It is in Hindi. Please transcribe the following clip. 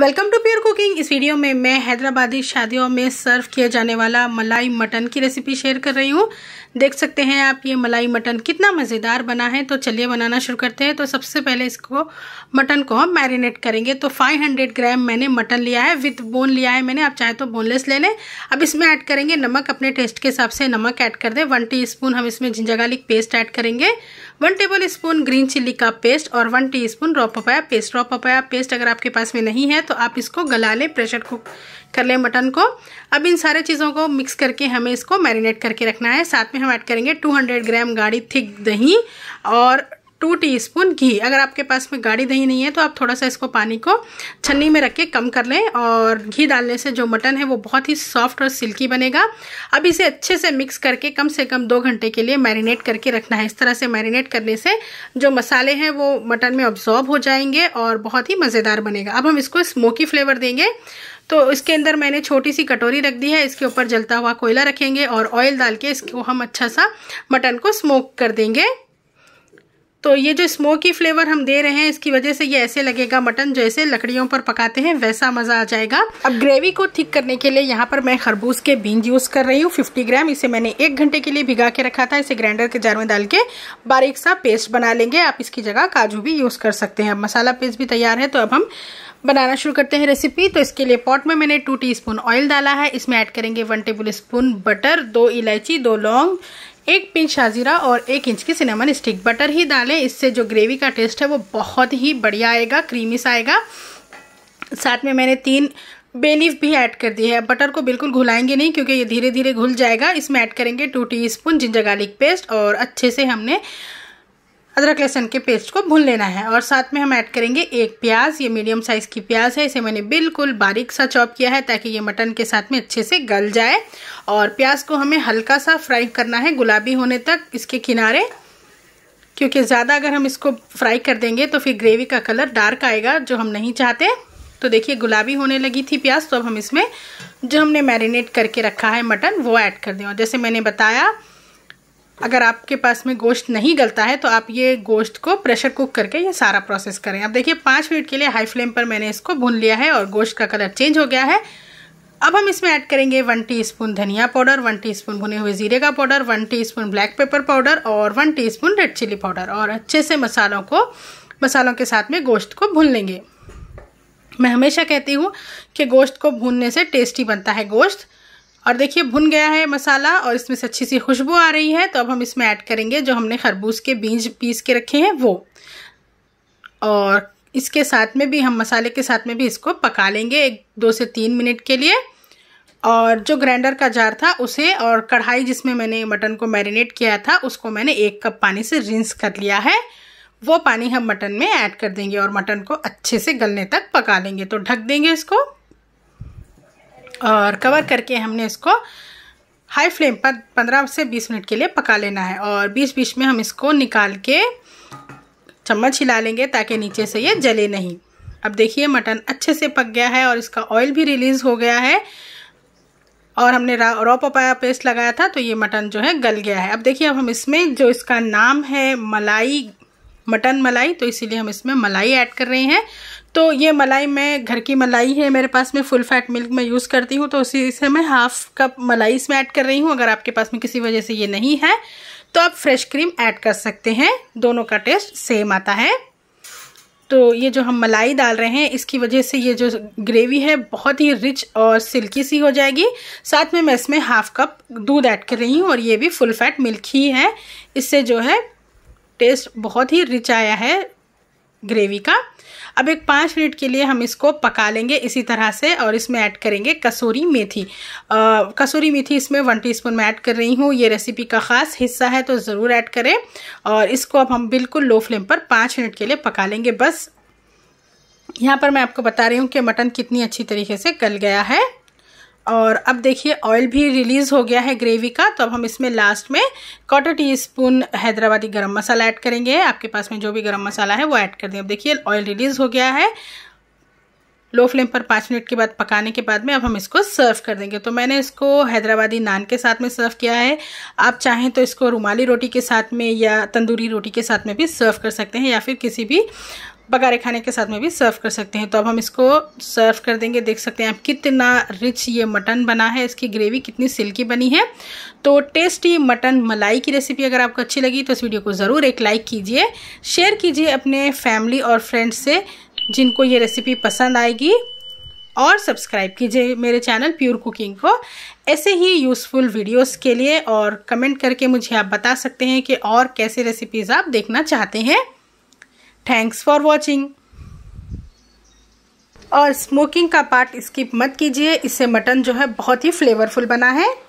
वेलकम टू प्योर कुकिंग इस वीडियो में मैं हैदराबादी शादियों में सर्व किया जाने वाला मलाई मटन की रेसिपी शेयर कर रही हूँ देख सकते हैं आप ये मलाई मटन कितना मज़ेदार बना है तो चलिए बनाना शुरू करते हैं तो सबसे पहले इसको मटन को हम मैरिनेट करेंगे तो 500 ग्राम मैंने मटन लिया है विथ बोन लिया है मैंने आप चाहे तो बोनलेस ले लें अब इसमें ऐड करेंगे नमक अपने टेस्ट के हिसाब से नमक ऐड कर दें वन टी हम इसमें जिंजर गार्लिक पेस्ट ऐड करेंगे one tablespoon green chilli का पेस्ट और one teaspoon raw papaya paste raw papaya paste अगर आपके पास में नहीं है तो आप इसको गला लें प्रेशर कुक कर लें मटन को अब इन सारे चीज़ों को मिक्स करके हमें इसको मैरिनेट करके रखना है साथ में हम ऐड करेंगे 200 ग्राम गाढ़ी थिक दही और टू टीस्पून घी अगर आपके पास में गाढ़ी दही नहीं है तो आप थोड़ा सा इसको पानी को छन्नी में रख के कम कर लें और घी डालने से जो मटन है वो बहुत ही सॉफ्ट और सिल्की बनेगा अब इसे अच्छे से मिक्स करके कम से कम दो घंटे के लिए मैरिनेट करके रखना है इस तरह से मैरिनेट करने से जो मसाले हैं वो मटन में ऑब्जॉर्ब हो जाएंगे और बहुत ही मज़ेदार बनेगा अब हम इसको स्मोकी फ्लेवर देंगे तो इसके अंदर मैंने छोटी सी कटोरी रख दी है इसके ऊपर जलता हुआ कोयला रखेंगे और ऑयल डाल के इसको हम अच्छा सा मटन को स्मोक कर देंगे तो ये जो स्मोकी फ्लेवर हम दे रहे हैं इसकी वजह से ये ऐसे लगेगा मटन जैसे लकड़ियों पर पकाते हैं वैसा मजा आ जाएगा अब ग्रेवी को ठीक करने के लिए यहाँ पर मैं खरबूज के बीन यूज कर रही हूँ 50 ग्राम इसे मैंने एक घंटे के लिए भिगा के रखा था इसे ग्राइंडर के जार में डाल के बारीक सा पेस्ट बना लेंगे आप इसकी जगह काजू भी यूज कर सकते हैं अब मसाला पेस्ट भी तैयार है तो अब हम बनाना शुरू करते हैं रेसिपी तो इसके लिए पॉट में मैंने टू टीस्पून ऑयल डाला है इसमें ऐड करेंगे वन टेबल स्पून बटर दो इलायची दो लौंग एक पिंच शाजीरा और एक इंच की सिनेमन स्टिक बटर ही डालें इससे जो ग्रेवी का टेस्ट है वो बहुत ही बढ़िया आएगा क्रीमी सा आएगा साथ में मैंने तीन बेलीफ भी ऐड कर दी है बटर को बिल्कुल घुलाएंगे नहीं क्योंकि ये धीरे धीरे घुल जाएगा इसमें ऐड करेंगे two teaspoon ginger garlic paste और अच्छे से हमने अदरक लहसुन के पेस्ट को भून लेना है और साथ में हम ऐड करेंगे एक प्याज ये मीडियम साइज़ की प्याज है इसे मैंने बिल्कुल बारीक सा चॉप किया है ताकि ये मटन के साथ में अच्छे से गल जाए और प्याज को हमें हल्का सा फ्राई करना है गुलाबी होने तक इसके किनारे क्योंकि ज़्यादा अगर हम इसको फ्राई कर देंगे तो फिर ग्रेवी का कलर डार्क आएगा जो हम नहीं चाहते तो देखिए गुलाबी होने लगी थी प्याज तो अब हम इसमें जो हमने मैरिनेट करके रखा है मटन वो ऐड कर दें और जैसे मैंने बताया अगर आपके पास में गोश्त नहीं गलता है तो आप ये गोश्त को प्रेशर कुक करके ये सारा प्रोसेस करें आप देखिए पाँच मिनट के लिए हाई फ्लेम पर मैंने इसको भून लिया है और गोश्त का कलर चेंज हो गया है अब हम इसमें ऐड करेंगे वन टीस्पून धनिया पाउडर वन टीस्पून भुने हुए जीरे का powder one teaspoon black pepper powder और one teaspoon red chilli powder और अच्छे से मसालों को मसालों के साथ में गोश्त को भून लेंगे मैं हमेशा कहती हूँ कि गोश्त को भूनने से टेस्टी बनता है गोश्त और देखिए भुन गया है मसाला और इसमें से अच्छी सी खुशबू आ रही है तो अब हम इसमें ऐड करेंगे जो हमने खरबूज के बीज पीस के रखे हैं वो और इसके साथ में भी हम मसाले के साथ में भी इसको पका लेंगे एक दो से तीन मिनट के लिए और जो ग्राइंडर का जार था उसे और कढ़ाई जिसमें मैंने मटन को मैरिनेट किया था उसको मैंने एक कप पानी से रिंस कर लिया है वो पानी हम मटन में ऐड कर देंगे और मटन को अच्छे से गलने तक पका लेंगे तो ढक देंगे इसको और कवर करके हमने इसको हाई फ्लेम पर पंद्रह से बीस मिनट के लिए पका लेना है और बीच बीच में हम इसको निकाल के चम्मच हिला लेंगे ताकि नीचे से ये जले नहीं अब देखिए मटन अच्छे से पक गया है और इसका ऑयल भी रिलीज़ हो गया है और हमने रॉ पपाया पेस्ट लगाया था तो ये मटन जो है गल गया है अब देखिए अब हम इसमें जो इसका नाम है मलाई मटन मलाई तो इसीलिए हम इसमें मलाई ऐड कर रहे हैं तो ये मलाई मैं घर की मलाई है मेरे पास में फुल फैट मिल्क मैं यूज़ करती हूँ तो उसी से मैं हाफ़ कप मलाई इसमें ऐड कर रही हूँ अगर आपके पास में किसी वजह से ये नहीं है तो आप फ्रेश क्रीम ऐड कर सकते हैं दोनों का टेस्ट सेम आता है तो ये जो हम मलाई डाल रहे हैं इसकी वजह से ये जो ग्रेवी है बहुत ही रिच और सिल्की सी हो जाएगी साथ में मैं इसमें हाफ़ कप दूध ऐड कर रही हूँ और ये भी फुल फैट मिल्क ही है इससे जो है टेस्ट बहुत ही रिच आया है ग्रेवी का अब एक पाँच मिनट के लिए हम इसको पका लेंगे इसी तरह से और इसमें ऐड करेंगे कसूरी मेथी आ, कसूरी मेथी इसमें वन टीस्पून मैं ऐड कर रही हूँ ये रेसिपी का ख़ास हिस्सा है तो ज़रूर ऐड करें और इसको अब हम बिल्कुल लो फ्लेम पर पाँच मिनट के लिए पका लेंगे बस यहाँ पर मैं आपको बता रही हूँ कि मटन कितनी अच्छी तरीके से गल गया है और अब देखिए ऑयल भी रिलीज़ हो गया है ग्रेवी का तो अब हम इसमें लास्ट में क्वार्टर टी स्पून हैदराबादी गरम मसाला ऐड करेंगे आपके पास में जो भी गरम मसाला है वो ऐड कर दें अब देखिए ऑयल रिलीज़ हो गया है लो फ्लेम पर पाँच मिनट के बाद पकाने के बाद में अब हम इसको सर्व कर देंगे तो मैंने इसको हैदराबादी नान के साथ में सर्व किया है आप चाहें तो इसको रुमाली रोटी के साथ में या तंदूरी रोटी के साथ में भी सर्व कर सकते हैं या फिर किसी भी बघारे खाने के साथ में भी सर्व कर सकते हैं तो अब हम इसको सर्व कर देंगे देख सकते हैं आप कितना रिच ये मटन बना है इसकी ग्रेवी कितनी सिल्की बनी है तो टेस्टी मटन मलाई की रेसिपी अगर आपको अच्छी लगी तो इस वीडियो को ज़रूर एक लाइक कीजिए शेयर कीजिए अपने फैमिली और फ्रेंड्स से जिनको ये रेसिपी पसंद आएगी और सब्सक्राइब कीजिए मेरे चैनल प्योर कुकिंग को ऐसे ही यूज़फुल वीडियोस के लिए और कमेंट करके मुझे आप बता सकते हैं कि और कैसे रेसिपीज़ आप देखना चाहते हैं थैंक्स फॉर वॉचिंग और स्मोकिंग का पार्ट स्किप मत कीजिए इससे मटन जो है बहुत ही फ्लेवरफुल बना है